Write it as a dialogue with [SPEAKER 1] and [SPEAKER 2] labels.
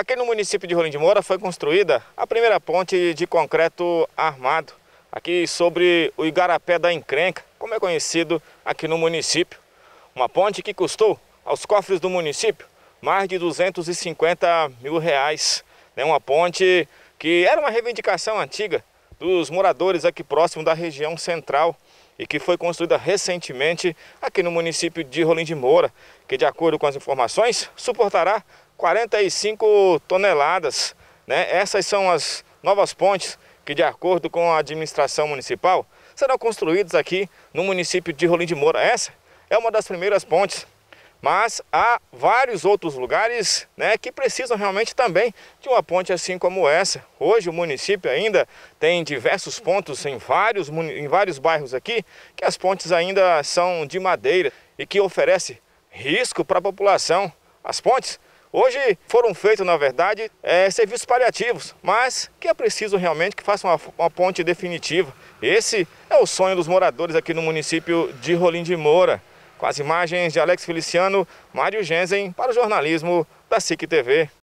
[SPEAKER 1] Aqui no município de Rolim de Moura foi construída a primeira ponte de concreto armado, aqui sobre o Igarapé da Encrenca, como é conhecido aqui no município. Uma ponte que custou aos cofres do município mais de 250 mil reais. Né? Uma ponte que era uma reivindicação antiga dos moradores aqui próximo da região central e que foi construída recentemente aqui no município de Rolim de Moura, que de acordo com as informações suportará 45 toneladas. Né? Essas são as novas pontes que, de acordo com a administração municipal, serão construídas aqui no município de Rolim de Moura. Essa é uma das primeiras pontes, mas há vários outros lugares né, que precisam realmente também de uma ponte assim como essa. Hoje o município ainda tem diversos pontos em vários, em vários bairros aqui que as pontes ainda são de madeira e que oferece risco para a população. As pontes Hoje foram feitos, na verdade, é, serviços paliativos, mas que é preciso realmente que faça uma, uma, ponte definitiva. Esse é o sonho dos moradores aqui no município de Rolim de Moura. Com as imagens de Alex Feliciano, Mário Genzen, para o jornalismo da SIC TV.